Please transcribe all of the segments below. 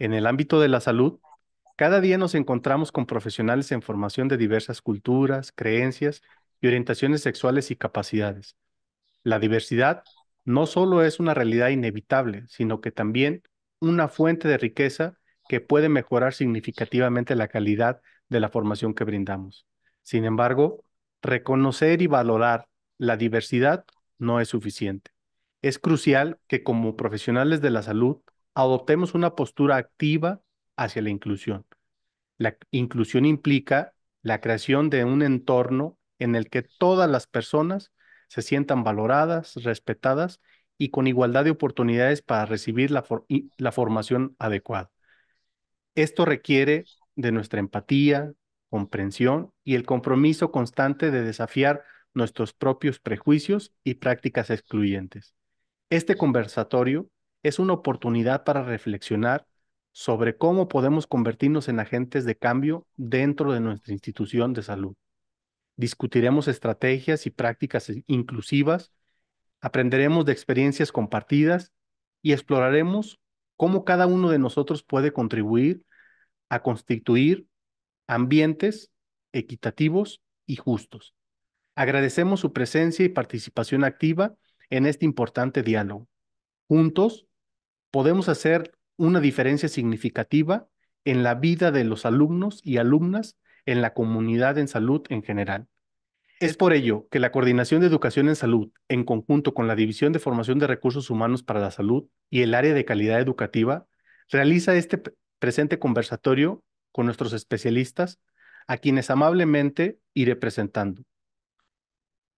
En el ámbito de la salud, cada día nos encontramos con profesionales en formación de diversas culturas, creencias y orientaciones sexuales y capacidades. La diversidad no solo es una realidad inevitable, sino que también una fuente de riqueza que puede mejorar significativamente la calidad de la formación que brindamos. Sin embargo, reconocer y valorar la diversidad no es suficiente. Es crucial que como profesionales de la salud adoptemos una postura activa hacia la inclusión. La inclusión implica la creación de un entorno en el que todas las personas se sientan valoradas, respetadas y con igualdad de oportunidades para recibir la, formación adecuada. Esto requiere de nuestra empatía, comprensión y el compromiso constante de desafiar nuestros propios prejuicios y prácticas excluyentes. Este conversatorio es una oportunidad para reflexionar sobre cómo podemos convertirnos en agentes de cambio dentro de nuestra institución de salud. Discutiremos estrategias y prácticas inclusivas, aprenderemos de experiencias compartidas y exploraremos cómo cada uno de nosotros puede contribuir a constituir ambientes equitativos y justos. Agradecemos su presencia y participación activa en este importante diálogo. Juntos podemos hacer una diferencia significativa en la vida de los alumnos y alumnas en la comunidad en salud en general. Es por ello que la Coordinación de Educación en Salud, en conjunto con la División de Formación de Recursos Humanos para la Salud y el Área de Calidad Educativa, realiza este presente conversatorio con nuestros especialistas, a quienes amablemente iré presentando.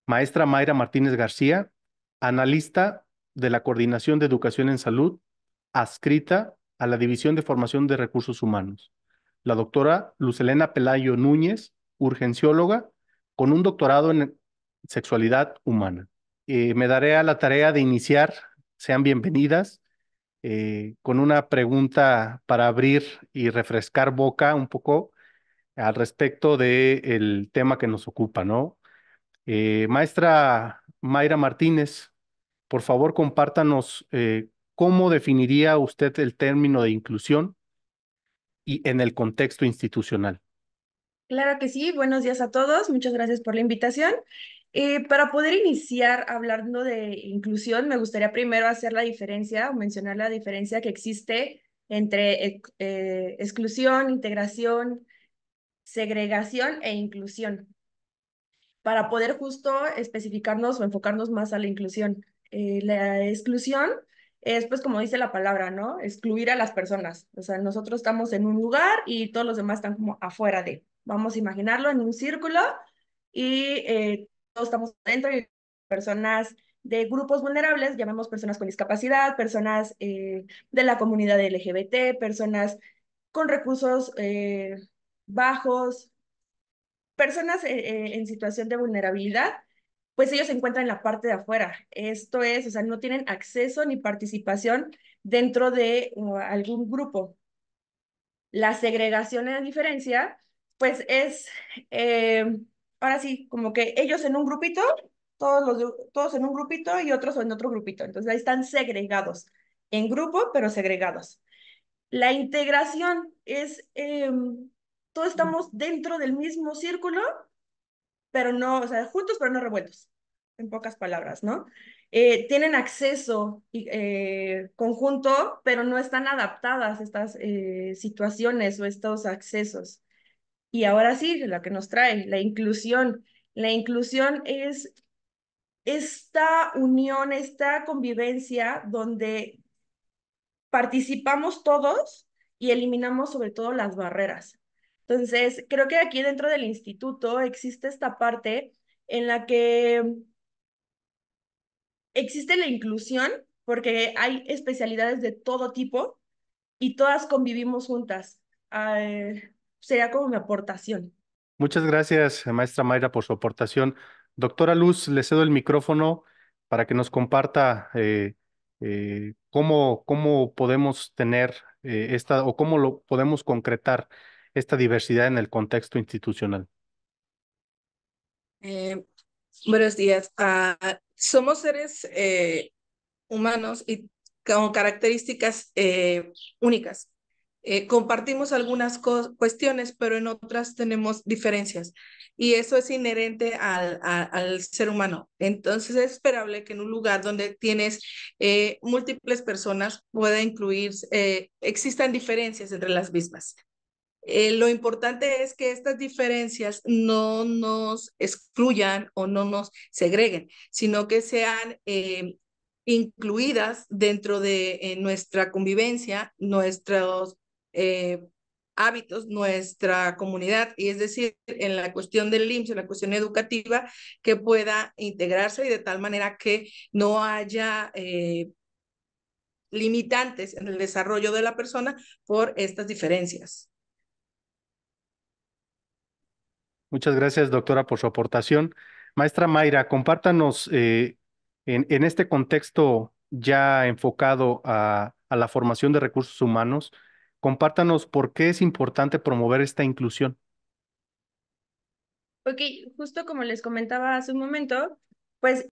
Maestra Mayra Martínez García, analista de la Coordinación de Educación en Salud adscrita a la División de Formación de Recursos Humanos. La doctora Lucelena Pelayo Núñez, urgencióloga, con un doctorado en sexualidad humana. Eh, me daré a la tarea de iniciar, sean bienvenidas, eh, con una pregunta para abrir y refrescar boca un poco al respecto del el tema que nos ocupa, ¿no? Eh, maestra Mayra Martínez, por favor compártanos ¿cómo definiría usted el término de inclusión y en el contexto institucional? Claro que sí, buenos días a todos, muchas gracias por la invitación. Eh, para poder iniciar hablando de inclusión, me gustaría primero hacer la diferencia o mencionar la diferencia que existe entre eh, exclusión, integración, segregación e inclusión, para poder justo especificarnos o enfocarnos más a la inclusión. Eh, la exclusión es pues como dice la palabra, ¿no? Excluir a las personas. O sea, nosotros estamos en un lugar y todos los demás están como afuera de. Vamos a imaginarlo en un círculo y eh, todos estamos dentro y personas de grupos vulnerables, llamemos personas con discapacidad, personas eh, de la comunidad LGBT, personas con recursos eh, bajos, personas en situación de vulnerabilidad pues ellos se encuentran en la parte de afuera. Esto es, o sea, no tienen acceso ni participación dentro de algún grupo. La segregación a diferencia, pues es, eh, ahora sí, como que ellos en un grupito, todos, los, todos en un grupito y otros en otro grupito. Entonces ahí están segregados, en grupo, pero segregados. La integración es, em, todos mm. estamos dentro del mismo círculo, pero no, o sea, juntos pero no revueltos, en pocas palabras, ¿no? Eh, tienen acceso eh, conjunto, pero no están adaptadas estas eh, situaciones o estos accesos. Y ahora sí, lo que nos trae, la inclusión. La inclusión es esta unión, esta convivencia donde participamos todos y eliminamos sobre todo las barreras. Entonces, creo que aquí dentro del instituto existe esta parte en la que mm, existe la inclusión, porque hay especialidades de todo tipo y todas convivimos juntas. Ah, eh, sería como mi aportación. Muchas gracias, maestra Mayra, por su aportación. Doctora Luz, le cedo el micrófono para que nos comparta eh, eh, cómo, cómo podemos tener esta o cómo lo podemos concretar esta diversidad en el contexto institucional? Eh, buenos días. Ah, somos seres eh, humanos y con características eh, únicas. compartimos algunas cuestiones, pero en otras tenemos diferencias y eso es inherente al, ser humano. Entonces es esperable que en un lugar donde tienes múltiples personas pueda incluir, existan diferencias entre las mismas. Eh, lo importante es que estas diferencias no nos excluyan o no nos segreguen, sino que sean eh, incluidas dentro de eh, nuestra convivencia, nuestros hábitos, nuestra comunidad, y es decir, en la cuestión del IMSS, en la cuestión educativa, que pueda integrarse y de tal manera que no haya limitantes en el desarrollo de la persona por estas diferencias. Muchas gracias, doctora, por su aportación. Maestra Mayra, compártanos eh, en, este contexto ya enfocado a, la formación de recursos humanos, compártanos por qué es importante promover esta inclusión. Ok, justo como les comentaba hace un momento, pues...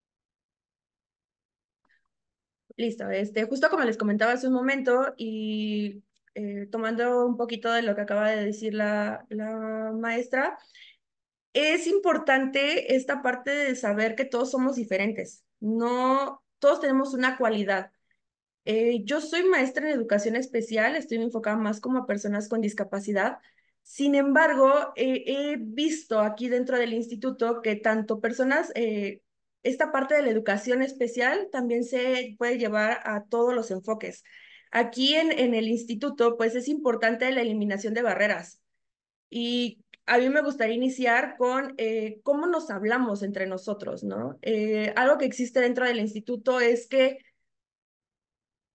Listo, este, justo como les comentaba hace un momento y eh, tomando un poquito de lo que acaba de decir la maestra, es importante esta parte de saber que todos somos diferentes, no todos tenemos una cualidad. Eh, yo soy maestra en educación especial, estoy enfocada más como a personas con discapacidad. Sin embargo, eh, he visto aquí dentro del instituto que tanto personas, eh, esta parte de la educación especial también se puede llevar a todos los enfoques. Aquí en, en el instituto, pues es importante la eliminación de barreras. Y a mí me gustaría iniciar con eh, cómo nos hablamos entre nosotros, ¿no? Eh, algo que existe dentro del instituto es que,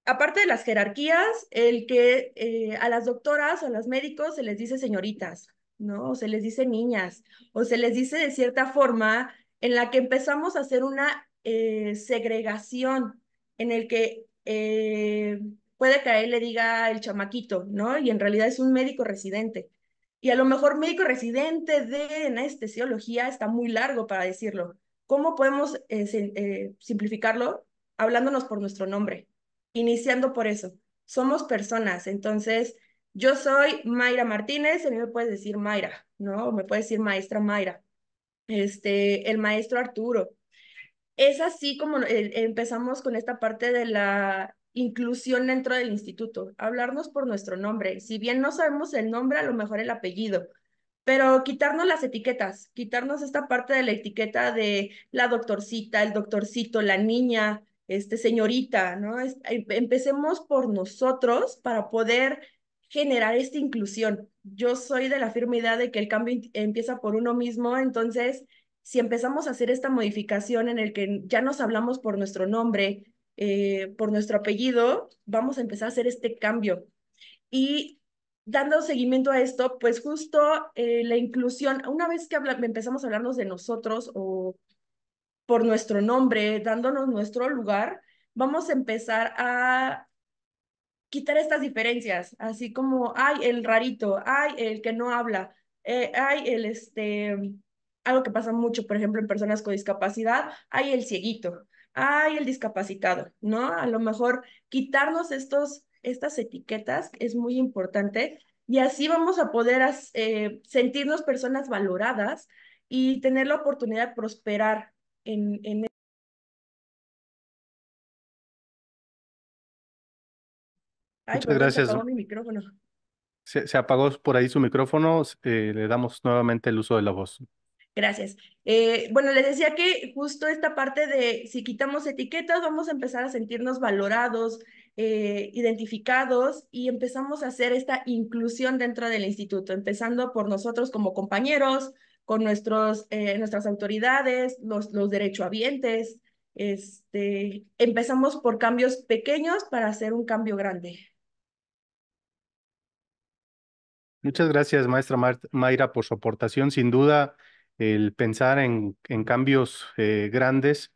aparte de las jerarquías, el que eh, a las doctoras o a los médicos se les dice señoritas, ¿no? O se les dice niñas, o se les dice de cierta forma en la que empezamos a hacer una segregación en el que puede que a él le diga el chamaquito, ¿no? Y en realidad es un médico residente y a lo mejor médico residente de anestesiología está muy largo para decirlo. ¿Cómo podemos eh, eh, simplificarlo? Hablándonos por nuestro nombre, iniciando por eso. Somos personas, entonces yo soy Mayra Martínez, a mí me puedes decir Mayra, ¿no? me puedes decir maestra Mayra, este, el maestro Arturo. Es así como eh, empezamos con esta parte de la inclusión dentro del instituto, hablarnos por nuestro nombre. Si bien no sabemos el nombre, a lo mejor el apellido, pero quitarnos las etiquetas, quitarnos esta parte de la etiqueta de la doctorcita, el doctorcito, la niña, este señorita, ¿no? Em, empecemos por nosotros para poder generar esta inclusión. Yo soy de la firme idea de que el cambio empieza por uno mismo, entonces si empezamos a hacer esta modificación en el que ya nos hablamos por nuestro nombre, eh, por nuestro apellido, vamos a empezar a hacer este cambio. Y dando seguimiento a esto, pues justo eh, la inclusión, una vez que empezamos a hablarnos de nosotros o por nuestro nombre, dándonos nuestro lugar, vamos a empezar a quitar estas diferencias, así como, hay el rarito, Hay el que no habla, Hay eh, el este, algo que pasa mucho, por ejemplo, en personas con discapacidad, hay el cieguito, ay, el discapacitado, ¿no? A lo mejor quitarnos estos, estas etiquetas es muy importante y así vamos a poder eh, sentirnos personas valoradas y tener la oportunidad de prosperar en, en Muchas gracias. Se apagó por ahí su micrófono. Eh, le damos nuevamente el uso de la voz. Gracias. Eh, bueno, les decía que justo esta parte de si quitamos etiquetas, vamos a empezar a sentirnos valorados, eh, identificados y empezamos a hacer esta inclusión dentro del instituto, empezando por nosotros como compañeros, con nuestros, eh, nuestras autoridades, los, los derechohabientes. Este, empezamos por cambios pequeños para hacer un cambio grande. Muchas gracias, maestra Mayra, por su aportación. Sin duda, el pensar en, en cambios eh, grandes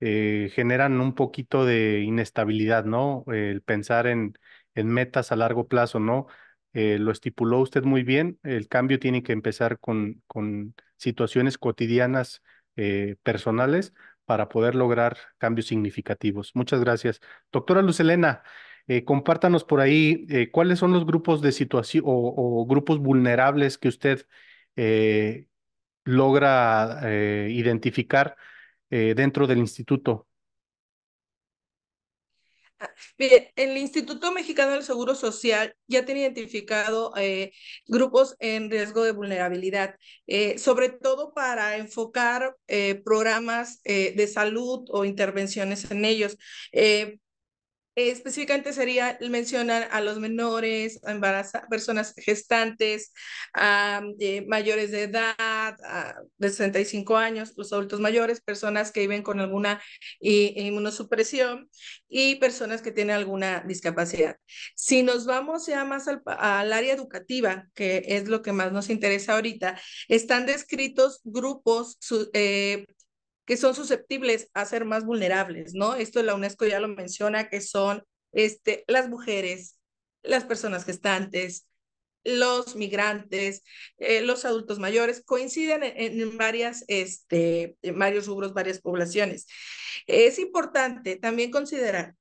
eh, generan un poquito de inestabilidad, ¿no? El pensar en, en metas a largo plazo, ¿no? Eh, lo estipuló usted muy bien, el cambio tiene que empezar con, con situaciones cotidianas personales para poder lograr cambios significativos. Muchas gracias. Doctora Lucelena, compártanos por ahí cuáles son los grupos de situación o, grupos vulnerables que usted logra eh, identificar eh, dentro del instituto? Ah, el Instituto Mexicano del Seguro Social ya tiene identificado eh, grupos en riesgo de vulnerabilidad, sobre todo para enfocar programas de salud o intervenciones en ellos. Eh, específicamente sería mencionar a los menores, a personas gestantes, a, mm, eh, mayores de edad, de 65 años, los adultos mayores, personas que viven con alguna eh, inmunosupresión y personas que tienen alguna discapacidad. Si nos vamos ya más al, área educativa, que es lo que más nos interesa ahorita, están descritos grupos su, que son susceptibles a ser más vulnerables, ¿no? Esto la UNESCO ya lo menciona, que son este, las mujeres, las personas gestantes, los migrantes, eh, los adultos mayores, coinciden e-, en, varias, este, varios rubros, varias poblaciones. Es importante también considerar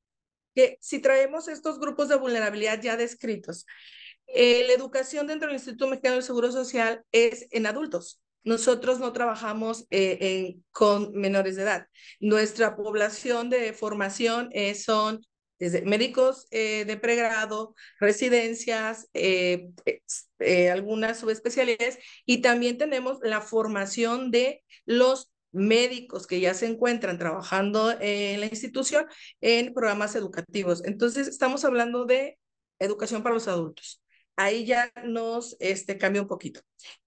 que si traemos estos grupos de vulnerabilidad ya descritos, eh, la educación dentro del Instituto Mexicano del Seguro Social es en adultos, nosotros no trabajamos eh, con menores de edad. Nuestra población de formación eh, son desde médicos eh, de pregrado, residencias, algunas subespecialidades y también tenemos la formación de los médicos que ya se encuentran trabajando en la institución en programas educativos. Entonces, estamos hablando de educación para los adultos ahí ya nos este, cambia un poquito.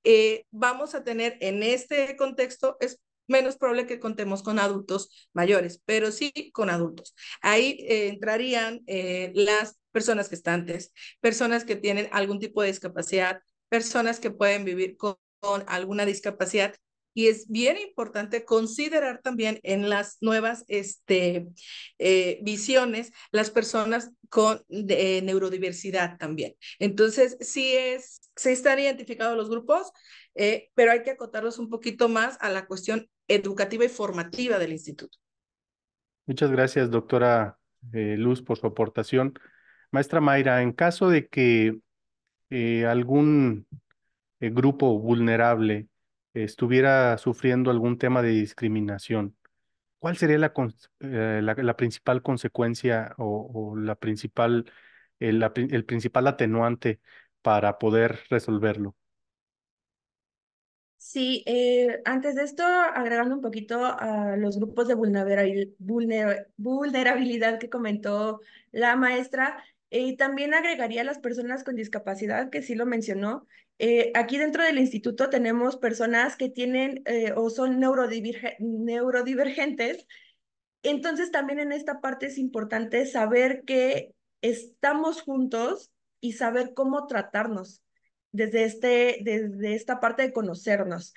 Eh, vamos a tener en este contexto, es menos probable que contemos con adultos mayores, pero sí con adultos. Ahí eh, entrarían eh, las personas gestantes, personas que tienen algún tipo de discapacidad, personas que pueden vivir con alguna discapacidad y es bien importante considerar también en las nuevas este, eh, visiones las personas con eh, neurodiversidad también. Entonces, sí es, se están identificados los grupos, eh, pero hay que acotarlos un poquito más a la cuestión educativa y formativa del instituto. Muchas gracias, doctora Luz, por su aportación. Maestra Mayra, en caso de que algún grupo vulnerable estuviera sufriendo algún tema de discriminación, ¿cuál sería la, eh, la, principal consecuencia o, la principal, el principal atenuante para poder resolverlo? Sí, eh, antes de esto, agregando un poquito a los grupos de vulnerabilidad que comentó la maestra, y también agregaría a las personas con discapacidad, que sí lo mencionó. Eh, aquí dentro del instituto tenemos personas que tienen eh, o son neurodivergentes. Entonces también en esta parte es importante saber que estamos juntos y saber cómo tratarnos desde, este, desde esta parte de conocernos.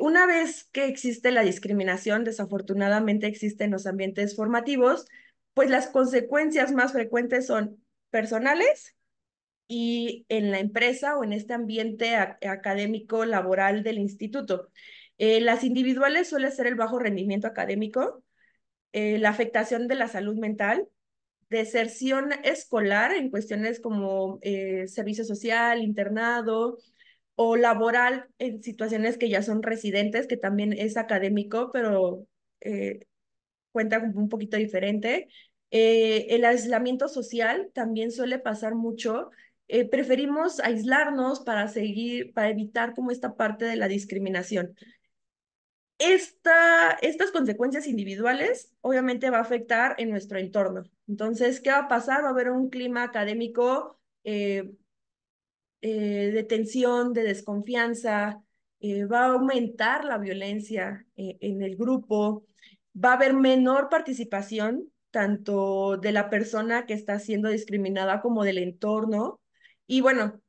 una vez que existe la discriminación, desafortunadamente existe en los ambientes formativos, pues las consecuencias más frecuentes son personales y en la empresa o en este ambiente académico laboral del instituto. Eh, las individuales suele ser el bajo rendimiento académico, eh, la afectación de la salud mental, deserción escolar en cuestiones como eh, servicio social, internado o laboral en situaciones que ya son residentes, que también es académico, pero cuenta un poquito diferente. Eh, el aislamiento social también suele pasar mucho. Eh, preferimos aislarnos para seguir, para evitar como esta parte de la discriminación. Esta, estas consecuencias individuales obviamente va a afectar en nuestro entorno. Entonces, ¿qué va a pasar? Va a haber un clima académico eh, de tensión, de desconfianza, va a aumentar la violencia en el grupo, va a haber menor participación tanto de la persona que está siendo discriminada como del entorno. Y bueno,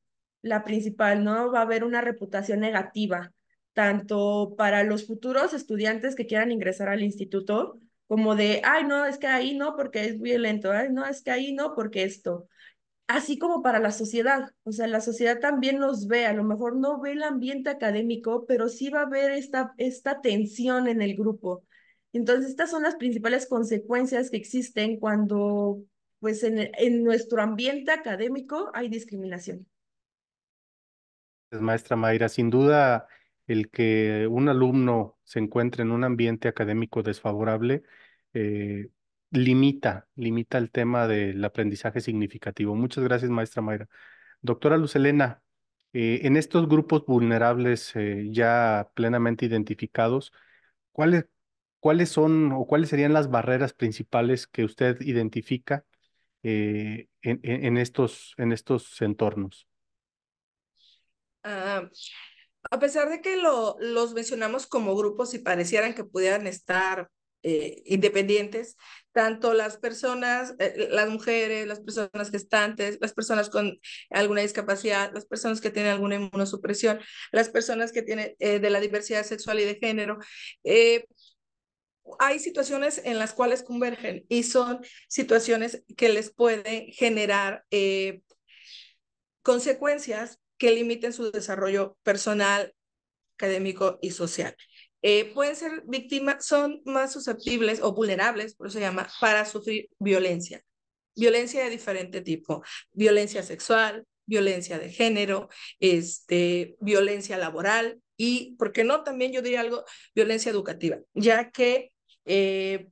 la principal, ¿no? Va a haber una reputación negativa, tanto para los futuros estudiantes que quieran ingresar al instituto, como de, ay, no, es que ahí no, porque es violento, ay, no, es que ahí no, porque esto. Así como para la sociedad, o sea, la sociedad también los ve, a lo mejor no ve el ambiente académico, pero sí va a haber esta, esta tensión en el grupo entonces, estas son las principales consecuencias que existen cuando, pues, en, nuestro ambiente académico hay discriminación. Maestra Mayra, sin duda el que un alumno se encuentre en un ambiente académico desfavorable eh, limita, limita el tema del aprendizaje significativo. Muchas gracias, maestra Mayra. Doctora Lucelena, eh, en estos grupos vulnerables eh, ya plenamente identificados, ¿cuáles ¿cuáles son o cuáles serían las barreras principales que usted identifica eh, en, estos, en estos entornos? Ah, a pesar de que lo, los mencionamos como grupos y parecieran que pudieran estar eh, independientes, tanto las personas, eh, las mujeres, las personas gestantes, las personas con alguna discapacidad, las personas que tienen alguna inmunosupresión, las personas que tienen de la diversidad sexual y de género, hay situaciones en las cuales convergen y son situaciones que les pueden generar eh, consecuencias que limiten su desarrollo personal, académico y social. Eh, pueden ser víctimas, son más susceptibles o vulnerables, por eso se llama, para sufrir violencia. Violencia de diferente tipo, violencia sexual, violencia de género, este, violencia laboral, y, ¿por qué no? También yo diría algo, violencia educativa, ya que eh,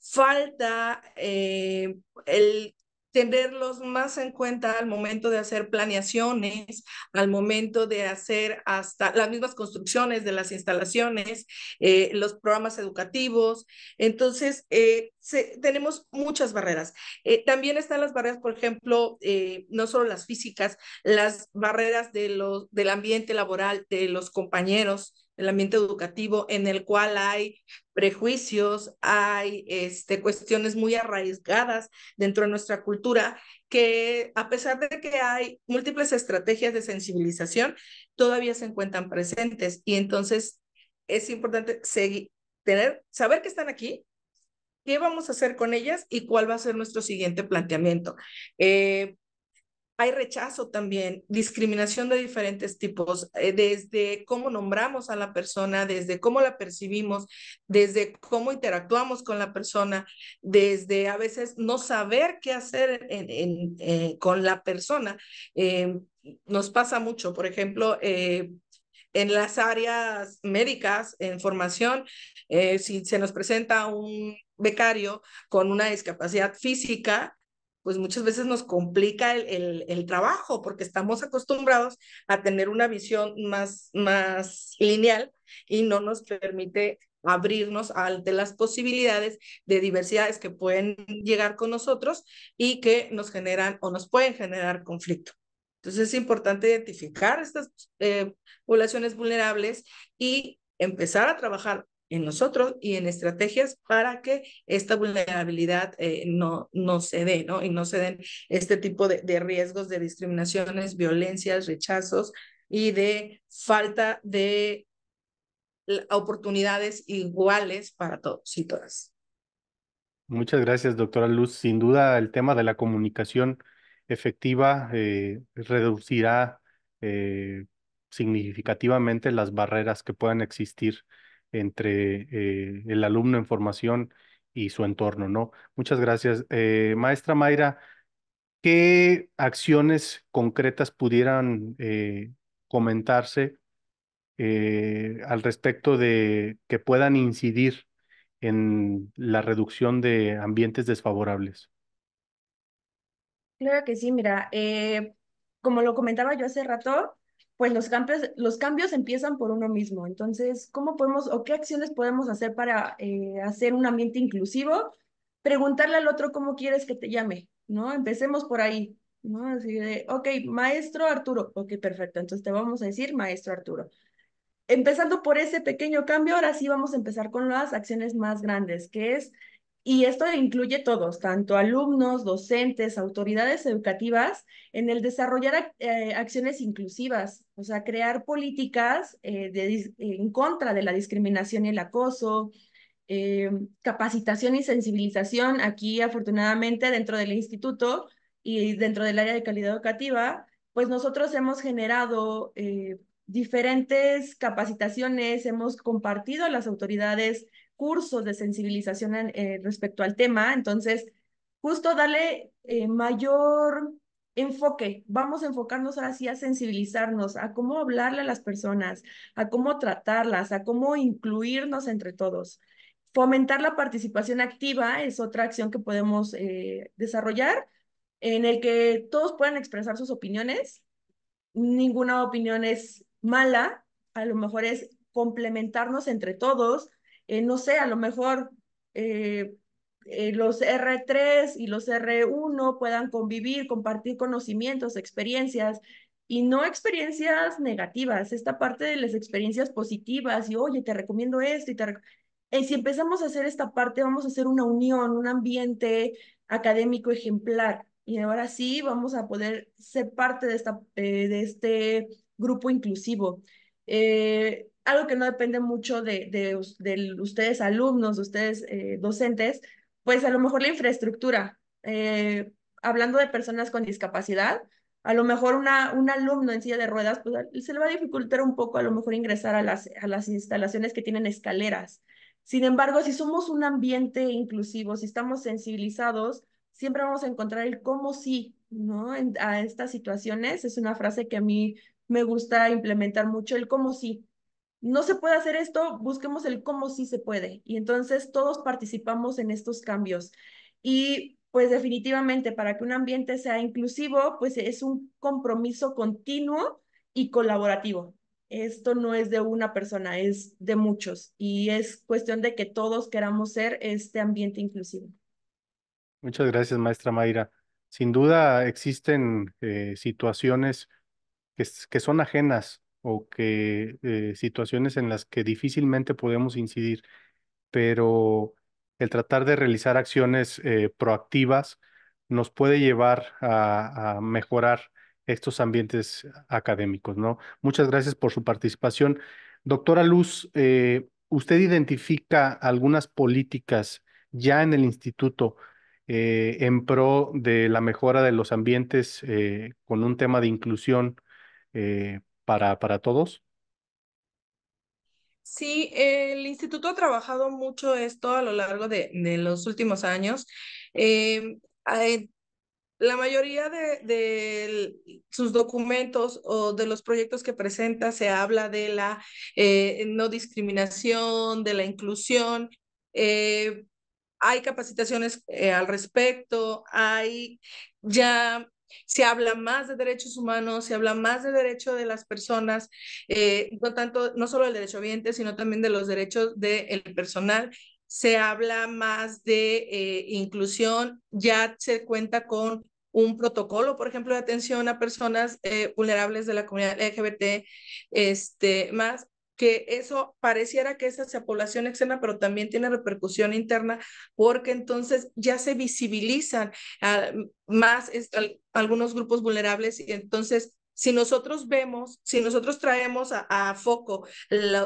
falta eh, el tenerlos más en cuenta al momento de hacer planeaciones, al momento de hacer hasta las mismas construcciones de las instalaciones, eh, los programas educativos. Entonces, tenemos muchas barreras. también están las barreras, por ejemplo, no solo las físicas, las barreras de los, del ambiente laboral, de los compañeros, el ambiente educativo en el cual hay prejuicios, hay este, cuestiones muy arraigadas dentro de nuestra cultura, que a pesar de que hay múltiples estrategias de sensibilización, todavía se encuentran presentes. Y entonces es importante seguir, tener, saber que están aquí, qué vamos a hacer con ellas y cuál va a ser nuestro siguiente planteamiento. Eh, hay rechazo también, discriminación de diferentes tipos, eh, desde cómo nombramos a la persona, desde cómo la percibimos, desde cómo interactuamos con la persona, desde a veces no saber qué hacer eh, con la persona. Em, nos pasa mucho, por ejemplo, eh, en las áreas médicas, en formación, si se nos presenta un becario con una discapacidad física, pues muchas veces nos complica el, trabajo porque estamos acostumbrados a tener una visión más, más lineal y no nos permite abrirnos ante las posibilidades de diversidades que pueden llegar con nosotros y que nos generan o nos pueden generar conflicto. Entonces es importante identificar estas eh, poblaciones vulnerables y empezar a trabajar en nosotros y en estrategias para que esta vulnerabilidad eh, no, no se dé, ¿no? Y no se den este tipo de, de riesgos de discriminaciones, violencias, rechazos y de falta de oportunidades iguales para todos y todas. Muchas gracias, doctora Luz. Sin duda, el tema de la comunicación efectiva eh, reducirá eh, significativamente las barreras que puedan existir entre eh, el alumno en formación y su entorno, ¿no? Muchas gracias. Eh, maestra Mayra, ¿qué acciones concretas pudieran eh, comentarse al respecto de que puedan incidir en la reducción de ambientes desfavorables? Claro que sí, mira, como lo comentaba yo hace rato, pues los cambios, los cambios empiezan por uno mismo. Entonces, ¿cómo podemos o qué acciones podemos hacer para eh, hacer un ambiente inclusivo? Preguntarle al otro cómo quieres que te llame, ¿no? Empecemos por ahí, ¿no? Así de, ok, maestro Arturo, ok, perfecto, entonces te vamos a decir maestro Arturo. Empezando por ese pequeño cambio, ahora sí vamos a empezar con las acciones más grandes, que es y esto incluye todos, tanto alumnos, docentes, autoridades educativas, en el desarrollar eh, acciones inclusivas, o sea, crear políticas eh, en contra de la discriminación y el acoso, eh, capacitación y sensibilización. Aquí, afortunadamente, dentro del instituto y dentro del área de calidad educativa, pues nosotros hemos generado diferentes capacitaciones, hemos compartido a las autoridades cursos de sensibilización eh, respecto al tema. Entonces, justo darle eh, mayor enfoque. Vamos a enfocarnos así a sensibilizarnos, a cómo hablarle a las personas, a cómo tratarlas, a cómo incluirnos entre todos. Fomentar la participación activa es otra acción que podemos eh, desarrollar en el que todos puedan expresar sus opiniones. Ninguna opinión es mala, a lo mejor es complementarnos entre todos, eh, no sé, a lo mejor eh, eh, los R3 y los R1 puedan convivir, compartir conocimientos, experiencias, y no experiencias negativas, esta parte de las experiencias positivas y, oye, te recomiendo esto y si empezamos a hacer esta parte, vamos a hacer una unión, un ambiente académico ejemplar. Y ahora sí vamos a poder ser parte de, esta, de este grupo inclusivo algo que no depende mucho de, de, ustedes alumnos, de ustedes eh, docentes, pues a lo mejor la infraestructura. Eh, hablando de personas con discapacidad, a lo mejor una, un alumno en silla de ruedas, pues se le va a dificultar un poco a lo mejor ingresar a las, a las instalaciones que tienen escaleras. Sin embargo, si somos un ambiente inclusivo, si estamos sensibilizados, siempre vamos a encontrar el cómo sí, ¿no? a estas situaciones. Es una frase que a mí me gusta implementar mucho, el cómo sí no se puede hacer esto, busquemos el cómo sí se puede. Y entonces todos participamos en estos cambios. Y pues definitivamente para que un ambiente sea inclusivo, pues es un compromiso continuo y colaborativo. Esto no es de una persona, es de muchos y es cuestión de que todos queramos ser este ambiente inclusivo. Muchas gracias, maestra Mayra. Sin duda existen eh, situaciones que son ajenas o que eh, situaciones en las que difícilmente podemos incidir, pero el tratar de realizar acciones eh, proactivas nos puede llevar a, mejorar estos ambientes académicos, ¿no? Muchas gracias por su participación. Doctora Luz, eh, usted identifica algunas políticas ya en el instituto en pro de la mejora de los ambientes con un tema de inclusión para, todos? Sí, el instituto ha trabajado mucho esto a lo largo de, los últimos años. Em, la mayoría de, sus documentos o de los proyectos que presenta se habla de la eh, no discriminación, de la inclusión. Eh, hay capacitaciones eh, al respecto, hay ya se habla más de derechos humanos, se habla más de derecho de las personas, eh, no tanto, no solo del derecho ambiente, sino también de los derechos del personal. Se habla más de eh, inclusión, ya se cuenta con un protocolo, por ejemplo, de atención a personas eh, vulnerables de la comunidad LGBT, este, más que eso pareciera que es hacia población externa, pero también tiene repercusión interna, porque entonces ya se visibilizan ah, más algunos grupos vulnerables y entonces si nosotros vemos, si nosotros traemos a, foco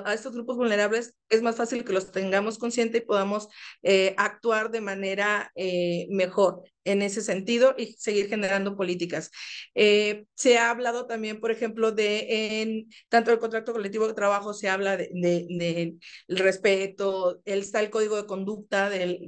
a estos grupos vulnerables, es más fácil que los tengamos consciente y podamos eh, actuar de manera eh, mejor en ese sentido y seguir generando políticas. Eh, se ha hablado también, por ejemplo, de en tanto el contrato colectivo de trabajo se habla de, respeto, está el código de conducta del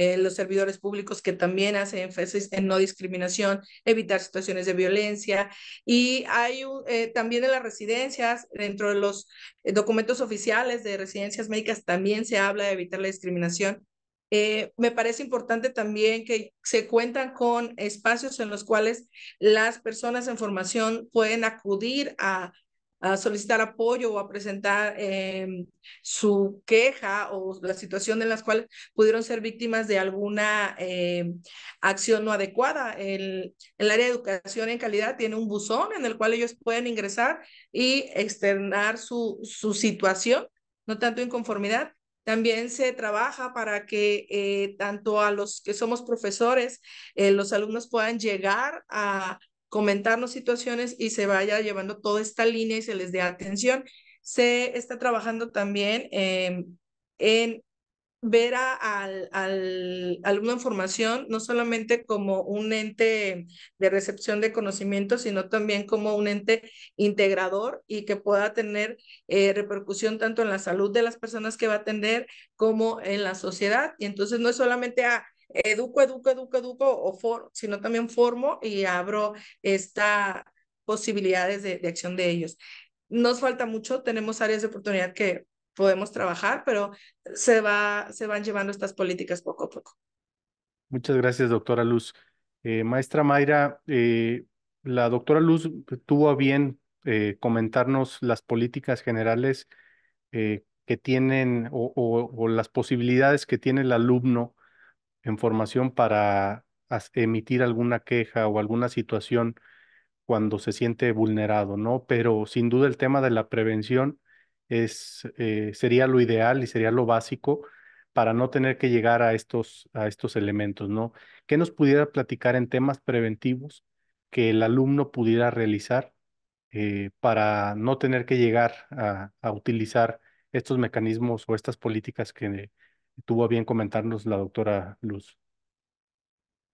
eh, los servidores públicos que también hacen énfasis en no discriminación, evitar situaciones de violencia. Y hay eh, también en las residencias, dentro de los eh, documentos oficiales de residencias médicas, también se habla de evitar la discriminación. me parece importante también que se cuentan con espacios en los cuales las personas en formación pueden acudir a a solicitar apoyo o a presentar em, su queja o la situación en la cual pudieron ser víctimas de alguna em, acción no adecuada. El, el área de educación en calidad tiene un buzón en el cual ellos pueden ingresar y externar su, su situación, no tanto inconformidad, también se trabaja para que eh, tanto a los que somos profesores, eh, los alumnos puedan llegar a, comentarnos situaciones y se vaya llevando toda esta línea y se les dé atención. Se está trabajando también eh, en ver a, al, al, alumno en formación no solamente como un ente de recepción de conocimiento, sino también como un ente integrador y que pueda tener eh, repercusión tanto en la salud de las personas que va a atender como en la sociedad. Y entonces no es solamente, a ah, educo, educo, educo, educo, o for, sino también formo y abro estas posibilidades de, acción de ellos. Nos falta mucho, tenemos áreas de oportunidad que podemos trabajar, pero se, va, se van llevando estas políticas poco a poco. Muchas gracias, doctora Luz. Eh, maestra Mayra, eh, la doctora Luz tuvo a bien eh, comentarnos las políticas generales que tienen o, las posibilidades que tiene el alumno información para emitir alguna queja o alguna situación cuando se siente vulnerado, ¿no? Pero sin duda el tema de la prevención es, eh, sería lo ideal y sería lo básico para no tener que llegar a estos, a estos elementos, ¿no? ¿Qué nos pudiera platicar en temas preventivos que el alumno pudiera realizar eh, para no tener que llegar a, utilizar estos mecanismos o estas políticas que, tuvo bien comentarnos la doctora Luz.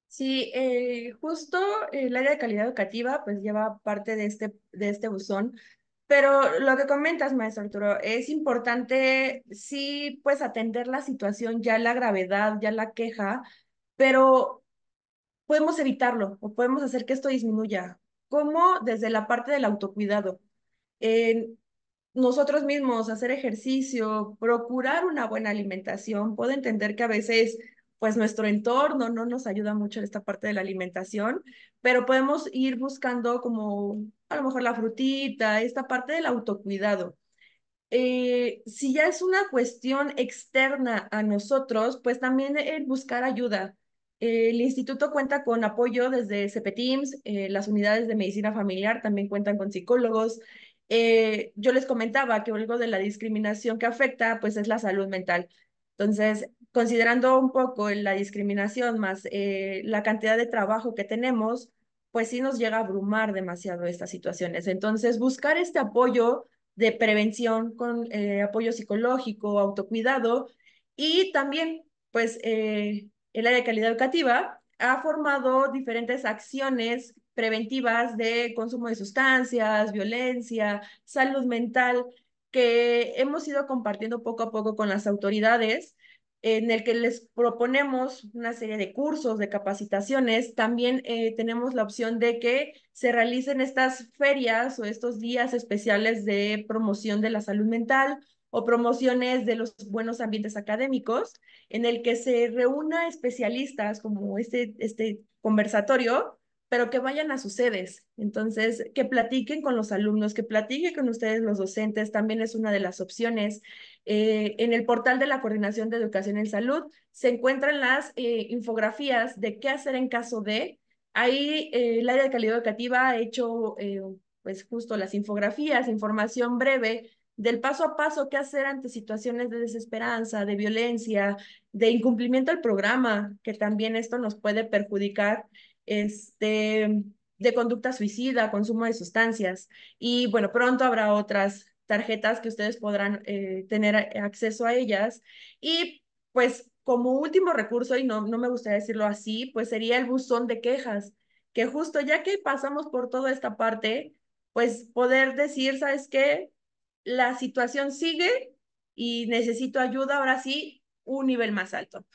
Sí, eh, justo eh, el área de calidad educativa pues lleva parte de este, de este buzón, pero lo que comentas, maestro Arturo, es importante sí pues atender la situación, ya la gravedad, ya la queja, pero podemos evitarlo o podemos hacer que esto disminuya, ¿Cómo? desde la parte del autocuidado. Eh, nosotros mismos, hacer ejercicio, procurar una buena alimentación. Puedo entender que a veces pues nuestro entorno no nos ayuda mucho en esta parte de la alimentación, pero podemos ir buscando como a lo mejor la frutita, esta parte del autocuidado. Eh, si ya es una cuestión externa a nosotros, pues también buscar ayuda. el instituto cuenta con apoyo desde CPTIMS, eh, las unidades de medicina familiar también cuentan con psicólogos, eh, yo les comentaba que algo de la discriminación que afecta, pues es la salud mental. Entonces, considerando un poco la discriminación más eh, la cantidad de trabajo que tenemos, pues sí nos llega a abrumar demasiado estas situaciones. Entonces, buscar este apoyo de prevención con eh, apoyo psicológico, autocuidado y también, pues, el área de calidad educativa ha formado diferentes acciones preventivas de consumo de sustancias, violencia, salud mental, que hemos ido compartiendo poco a poco con las autoridades, en el que les proponemos una serie de cursos, de capacitaciones. También eh, tenemos la opción de que se realicen estas ferias o estos días especiales de promoción de la salud mental o promociones de los buenos ambientes académicos, en el que se reúna especialistas como este, este conversatorio pero que vayan a sus sedes. Entonces, que platiquen con los alumnos, que platiquen con ustedes los docentes, también es una de las opciones. Eh, en el portal de la Coordinación de Educación en Salud se encuentran las eh, infografías de qué hacer en caso de. Ahí eh, el área de calidad educativa ha hecho, pues justo las infografías, información breve del paso a paso qué hacer ante situaciones de desesperanza, de violencia, de incumplimiento al programa, que también esto nos puede perjudicar este, de conducta suicida, consumo de sustancias. Y bueno, pronto habrá otras tarjetas que ustedes podrán eh, tener acceso a ellas. Y pues como último recurso, y no, no me gustaría decirlo así, pues sería el buzón de quejas, que justo ya que pasamos por toda esta parte, pues poder decir, ¿sabes que La situación sigue y necesito ayuda ahora sí un nivel más alto.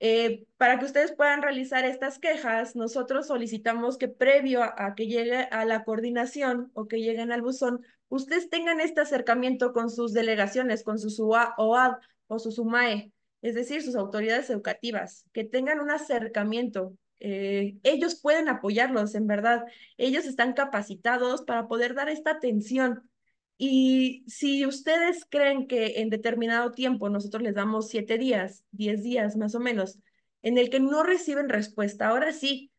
Eh, para que ustedes puedan realizar estas quejas, nosotros solicitamos que previo a, que llegue a la coordinación o que lleguen al buzón, ustedes tengan este acercamiento con sus delegaciones, con sus UA, OAD o sus UMAE, es decir, sus autoridades educativas, que tengan un acercamiento. Eh, ellos pueden apoyarlos, en verdad. Ellos están capacitados para poder dar esta atención y si ustedes creen que en determinado tiempo, nosotros les damos siete días, diez días más o menos, en el que no reciben respuesta, ahora sí,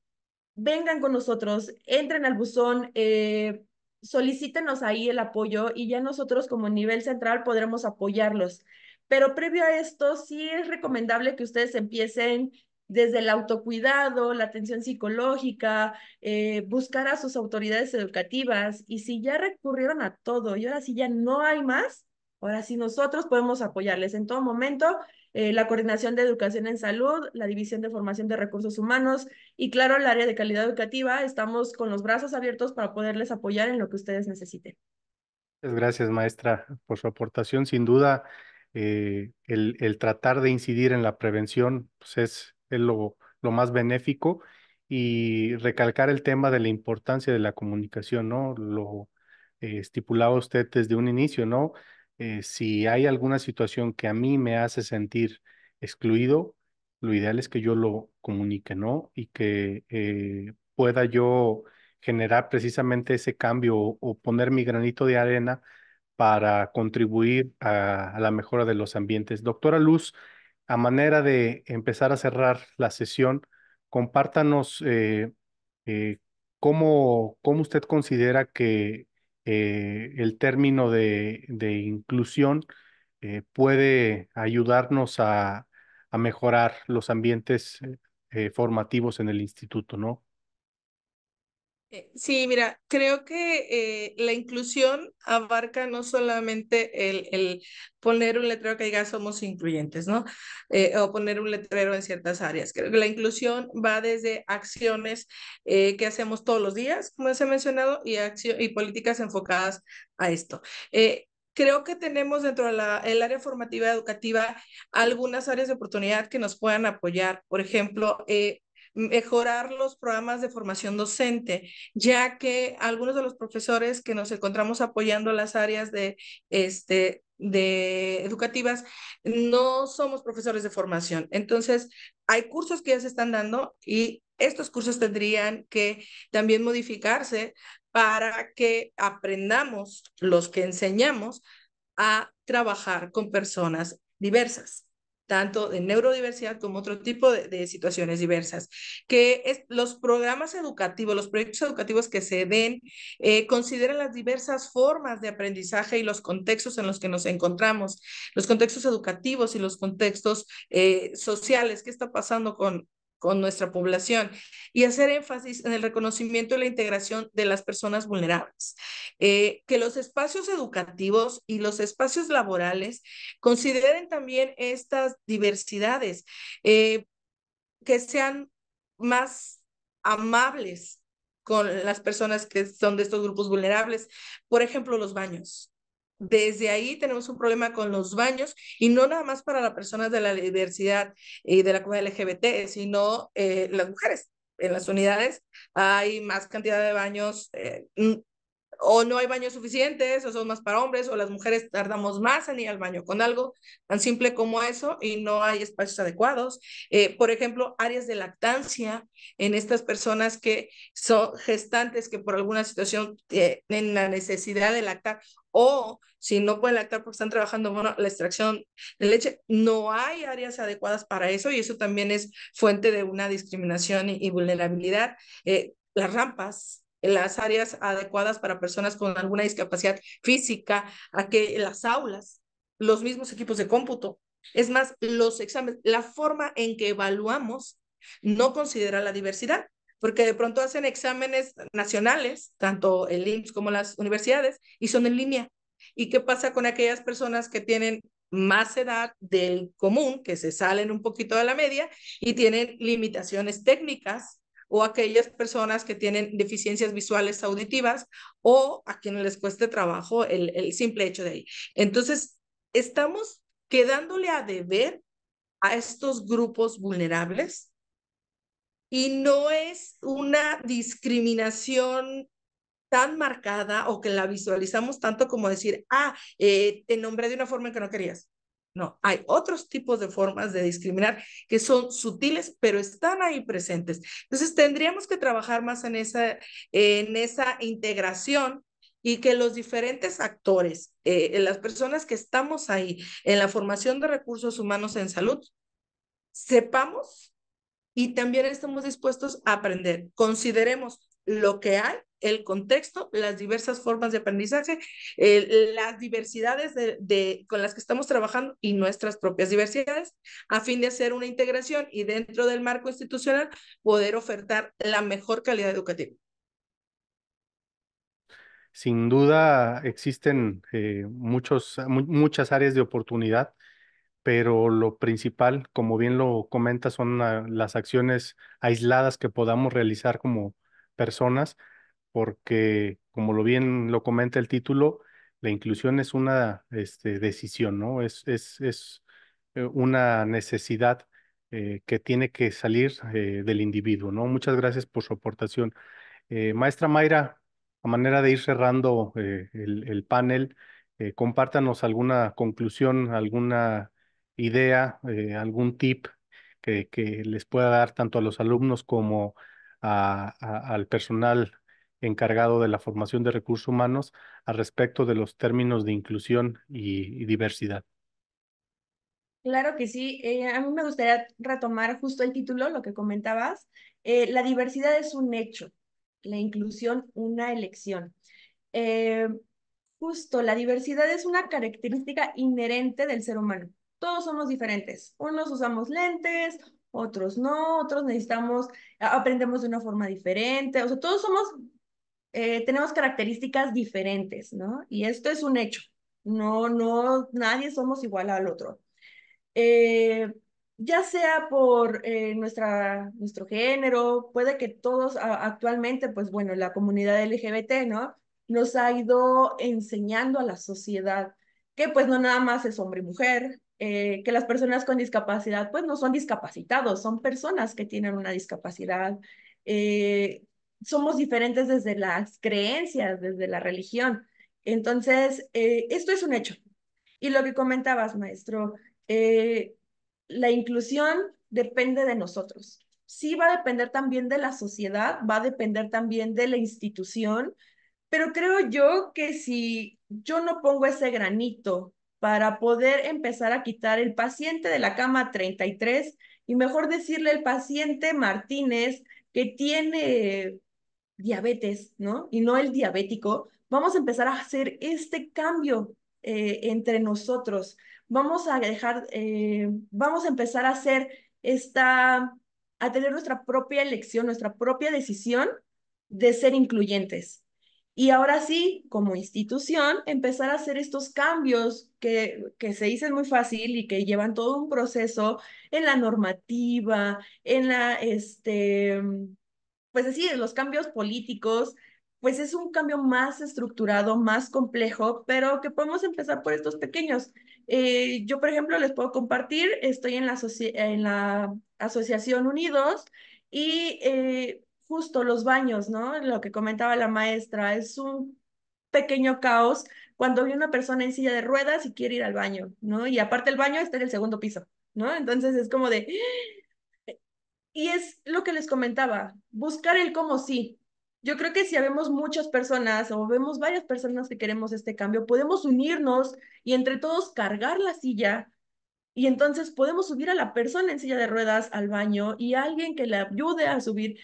vengan con nosotros, entren al buzón, eh, solicítenos ahí el apoyo y ya nosotros como nivel central podremos apoyarlos. Pero previo a esto, sí es recomendable que ustedes empiecen desde el autocuidado, la atención psicológica, eh, buscar a sus autoridades educativas. Y si ya recurrieron a todo y ahora sí ya no hay más, ahora sí nosotros podemos apoyarles en todo momento. Eh, la coordinación de educación en salud, la división de formación de recursos humanos y claro, el área de calidad educativa. Estamos con los brazos abiertos para poderles apoyar en lo que ustedes necesiten. Muchas gracias, maestra, por su aportación. Sin duda, eh, el, el, tratar de incidir en la prevención pues es es lo, más benéfico y recalcar el tema de la importancia de la comunicación, ¿no? Lo eh, estipulaba usted desde un inicio, ¿no? Eh, si hay alguna situación que a mí me hace sentir excluido, lo ideal es que yo lo comunique, ¿no? Y que eh, pueda yo generar precisamente ese cambio o, poner mi granito de arena para contribuir a la mejora de los ambientes. Doctora Luz, a manera de empezar a cerrar la sesión, compártanos eh, eh, cómo, usted considera que eh, el término de, inclusión puede ayudarnos a, a, mejorar los ambientes formativos en el instituto, ¿no? Eh, sí, mira, creo que eh, la inclusión abarca no solamente el, poner un letrero que diga somos incluyentes, ¿no? Eh, o poner un letrero en ciertas áreas. Creo que la inclusión va desde acciones que hacemos todos los días, como se ha mencionado, y, y políticas enfocadas a esto creo que tenemos dentro del área formativa educativa algunas áreas de oportunidad que nos puedan apoyar. Por ejemplo, mejorar los programas de formación docente, ya que algunos de los profesores que nos encontramos apoyando las áreas de, este, de educativas no somos profesores de formación. Entonces, hay cursos que ya se están dando y estos cursos tendrían que también modificarse para que aprendamos los que enseñamos a trabajar con personas diversas tanto de neurodiversidad como otro tipo de, situaciones diversas. Que los programas educativos, los proyectos educativos que se den, eh, consideran las diversas formas de aprendizaje y los contextos en los que nos encontramos, los contextos educativos y los contextos eh, sociales, qué está pasando con, con nuestra población y hacer énfasis en el reconocimiento y la integración de las personas vulnerables. Eh, que los espacios educativos y los espacios laborales consideren también estas diversidades, eh, que sean más amables con las personas que son de estos grupos vulnerables. Por ejemplo, los baños. Desde ahí tenemos un problema con los baños y no nada más para las personas de la diversidad y de la comunidad LGBT, sino eh, las mujeres. En las unidades hay más cantidad de baños eh, o no hay baños suficientes, o son más para hombres, o las mujeres tardamos más en ir al baño con algo tan simple como eso, y no hay espacios adecuados. Eh, por ejemplo, áreas de lactancia en estas personas que son gestantes, que por alguna situación tienen la necesidad de lactar, o si no pueden lactar porque están trabajando, bueno, la extracción de leche, no hay áreas adecuadas para eso, y eso también es fuente de una discriminación y, vulnerabilidad. Eh, las rampas, las áreas adecuadas para personas con alguna discapacidad física, a que las aulas, los mismos equipos de cómputo. Es más, los exámenes, la forma en que evaluamos no considera la diversidad, porque de pronto hacen exámenes nacionales, tanto el IMSS como las universidades, y son en línea. ¿Y qué pasa con aquellas personas que tienen más edad del común, que se salen un poquito de la media y tienen limitaciones técnicas o aquellas personas que tienen deficiencias visuales auditivas o a quienes les cueste trabajo el, simple hecho de ahí. Entonces, estamos quedándole a deber a estos grupos vulnerables y no es una discriminación tan marcada o que la visualizamos tanto como decir, ah, eh, te nombré de una forma que no querías no, hay otros tipos de formas de discriminar que son sutiles, pero están ahí presentes. Entonces, tendríamos que trabajar más en esa, en esa integración y que los diferentes actores, eh, las personas que estamos ahí en la formación de recursos humanos en salud, sepamos y también estamos dispuestos a aprender. Consideremos lo que hay el contexto, las diversas formas de aprendizaje, las diversidades de, con las que estamos trabajando y nuestras propias diversidades, a fin de hacer una integración y dentro del marco institucional poder ofertar la mejor calidad educativa. Sin duda existen eh, muchos, muchas áreas de oportunidad, pero lo principal, como bien lo comenta, son ah, las acciones aisladas que podamos realizar como personas porque, como lo bien lo comenta el título, la inclusión es una este, decisión, ¿no? Es, es, eh, una necesidad eh, que tiene que salir eh, del individuo, ¿no? Muchas gracias por su aportación. Maestra Mayra, a manera de ir cerrando el, panel, compártanos alguna conclusión, alguna idea, algún tip que, les pueda dar tanto a los alumnos como al personal encargado de la formación de recursos humanos al respecto de los términos de inclusión y, diversidad. Claro que sí. Eh, a mí me gustaría retomar justo el título, lo que comentabas. Eh, la diversidad es un hecho, la inclusión una elección. Eh, justo, la diversidad es una característica inherente del ser humano. Todos somos diferentes. Unos usamos lentes, otros no, otros necesitamos, aprendemos de una forma diferente. O sea, todos somos eh, tenemos características diferentes, ¿no? Y esto es un hecho. No, no, nadie somos igual al otro. Eh, ya sea por eh, nuestra, nuestro género, puede que todos actualmente, pues bueno, la comunidad LGBT, ¿no? Nos ha ido enseñando a la sociedad que pues no nada más es hombre y mujer, que las personas con discapacidad pues no son discapacitados, son personas que tienen una discapacidad, eh, somos diferentes desde las creencias, desde la religión. Entonces, eh, esto es un hecho. Y lo que comentabas, maestro, eh, la inclusión depende de nosotros. Sí va a depender también de la sociedad, va a depender también de la institución, pero creo yo que si yo no pongo ese granito para poder empezar a quitar el paciente de la cama 33 y mejor decirle al paciente Martínez que tiene diabetes, ¿no? Y no el diabético, vamos a empezar a hacer este cambio eh, entre nosotros. Vamos a dejar, eh, vamos a empezar a hacer esta, a tener nuestra propia elección, nuestra propia decisión de ser incluyentes. Y ahora sí, como institución, empezar a hacer estos cambios que, que se dicen muy fácil y que llevan todo un proceso en la normativa, en la, este, pues así, los cambios políticos, pues es un cambio más estructurado, más complejo, pero que podemos empezar por estos pequeños. Eh, yo, por ejemplo, les puedo compartir, estoy en la, en la Asociación Unidos y eh, justo los baños, ¿no? Lo que comentaba la maestra, es un pequeño caos cuando hay una persona en silla de ruedas y quiere ir al baño, ¿no? Y aparte el baño está en el segundo piso, ¿no? Entonces es como de, y es lo que les comentaba, buscar el cómo sí. Yo creo que si vemos muchas personas o vemos varias personas que queremos este cambio, podemos unirnos y entre todos cargar la silla y entonces podemos subir a la persona en silla de ruedas al baño y a alguien que la ayude a subir.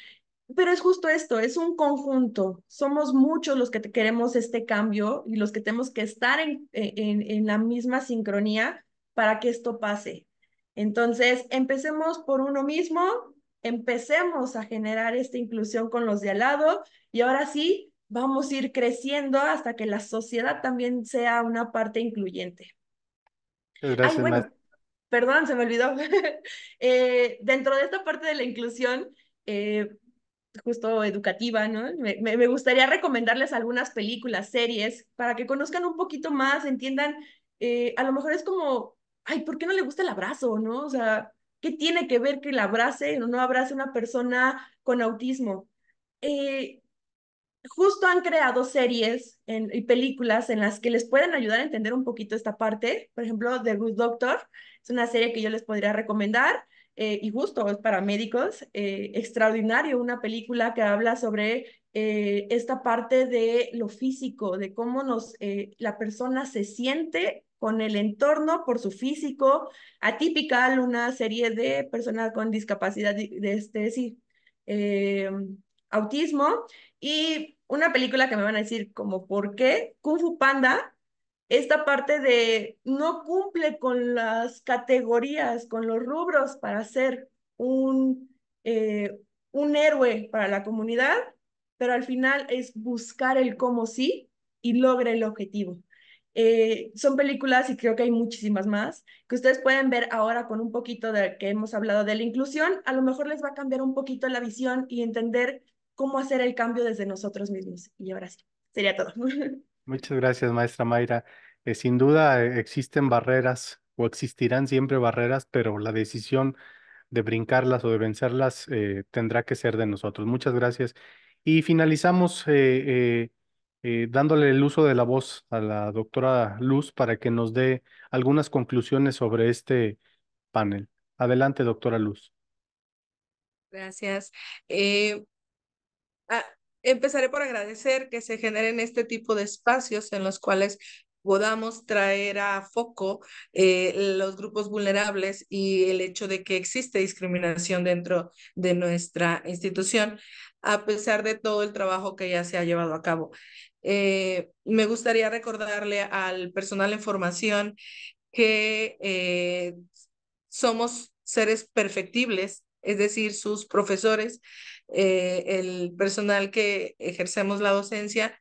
Pero es justo esto, es un conjunto. Somos muchos los que queremos este cambio y los que tenemos que estar en, en, en la misma sincronía para que esto pase. Entonces, empecemos por uno mismo, empecemos a generar esta inclusión con los de al lado y ahora sí vamos a ir creciendo hasta que la sociedad también sea una parte incluyente. Gracias, perdón, se me olvidó. Eh, dentro de esta parte de la inclusión, eh, justo educativa, ¿no? Me, gustaría recomendarles algunas películas, series, para que conozcan un poquito más, entiendan, eh, a lo mejor es como, ay, ¿por qué no le gusta el abrazo, no? O sea, ¿Qué tiene que ver que la abrace o no abrace una persona con autismo? Eh, justo han creado series y películas en las que les pueden ayudar a entender un poquito esta parte. Por ejemplo, The Good Doctor es una serie que yo les podría recomendar. Eh, y justo es para médicos, eh, extraordinario, una película que habla sobre esta parte de lo físico, de cómo nos, la persona se siente con el entorno por su físico atípica, una serie de personas con discapacidad, de este, sí, eh, autismo, y una película que me van a decir como por qué, Kung Fu Panda, esta parte de no cumple con las categorías, con los rubros para ser un, eh, un héroe para la comunidad, pero al final es buscar el cómo sí y logra el objetivo. Eh, son películas y creo que hay muchísimas más que ustedes pueden ver ahora con un poquito de que hemos hablado de la inclusión. A lo mejor les va a cambiar un poquito la visión y entender cómo hacer el cambio desde nosotros mismos. Y ahora sí, sería todo. Muchas gracias, maestra Mayra. Eh, sin duda eh, existen barreras o existirán siempre barreras, pero la decisión de brincarlas o de vencerlas tendrá que ser de nosotros. Muchas gracias. Y finalizamos eh, dándole el uso de la voz a la doctora Luz para que nos dé algunas conclusiones sobre este panel. Adelante, doctora Luz. Gracias. Eh, ah, empezaré por agradecer que se generen este tipo de espacios en los cuales podamos traer a foco eh, los grupos vulnerables y el hecho de que existe discriminación dentro de nuestra institución, a pesar de todo el trabajo que ya se ha llevado a cabo. Eh, me gustaría recordarle al personal en formación que eh, somos seres perfectibles, es decir, sus profesores, eh, el personal que ejercemos la docencia,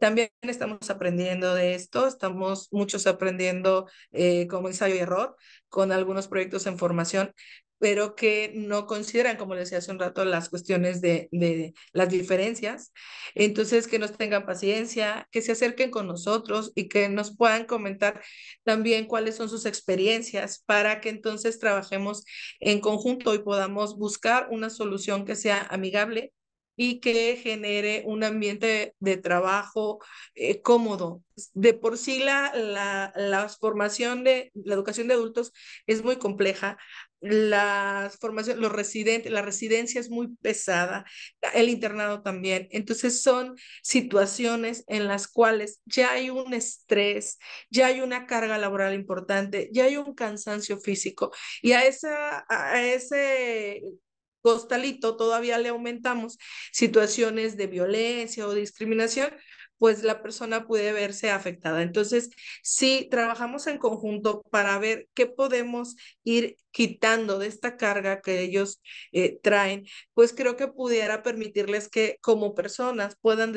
también estamos aprendiendo de esto, estamos muchos aprendiendo como ensayo y error con algunos proyectos en formación, pero que no consideran, como les decía hace un rato, las cuestiones de, de, las diferencias. Entonces, que nos tengan paciencia, que se acerquen con nosotros y que nos puedan comentar también cuáles son sus experiencias para que entonces trabajemos en conjunto y podamos buscar una solución que sea amigable y que genere un ambiente de, trabajo eh, cómodo. De por sí la, la, la, formación de la educación de adultos es muy compleja las formaciones, los residentes, la residencia es muy pesada, el internado también. Entonces son situaciones en las cuales ya hay un estrés, ya hay una carga laboral importante, ya hay un cansancio físico y a, a ese costalito todavía le aumentamos situaciones de violencia o discriminación pues la persona puede verse afectada. Entonces, si trabajamos en conjunto para ver qué podemos ir quitando de esta carga que ellos eh, traen, pues creo que pudiera permitirles que como personas puedan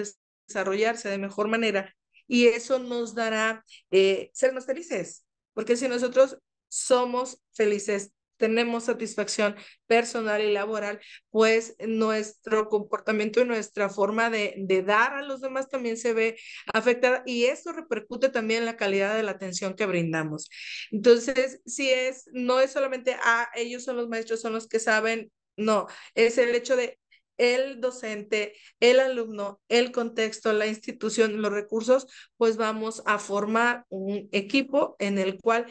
desarrollarse de mejor manera y eso nos dará eh, ser más felices, porque si nosotros somos felices tenemos satisfacción personal y laboral, pues nuestro comportamiento y nuestra forma de, dar a los demás también se ve afectada y eso repercute también en la calidad de la atención que brindamos. Entonces, si es, no es solamente, ah, ellos son los maestros, son los que saben, no, es el hecho de el docente, el alumno, el contexto, la institución, los recursos, pues vamos a formar un equipo en el cual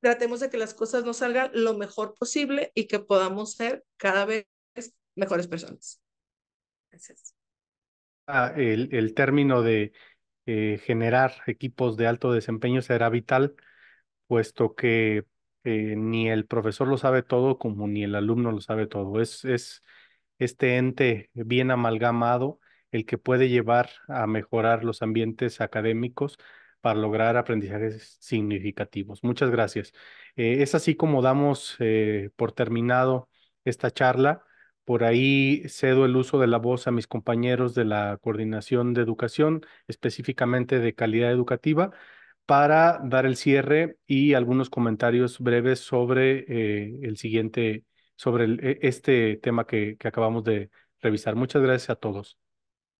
tratemos de que las cosas nos salgan lo mejor posible y que podamos ser cada vez mejores personas. Gracias. Ah, el, término de eh, generar equipos de alto desempeño será vital, puesto que eh, ni el profesor lo sabe todo como ni el alumno lo sabe todo. es este ente bien amalgamado el que puede llevar a mejorar los ambientes académicos, para lograr aprendizajes significativos. Muchas gracias. Eh, es así como damos eh, por terminado esta charla. Por ahí cedo el uso de la voz a mis compañeros de la Coordinación de Educación, específicamente de calidad educativa, para dar el cierre y algunos comentarios breves sobre eh, el siguiente, sobre e, este tema que acabamos de revisar. Muchas gracias a todos.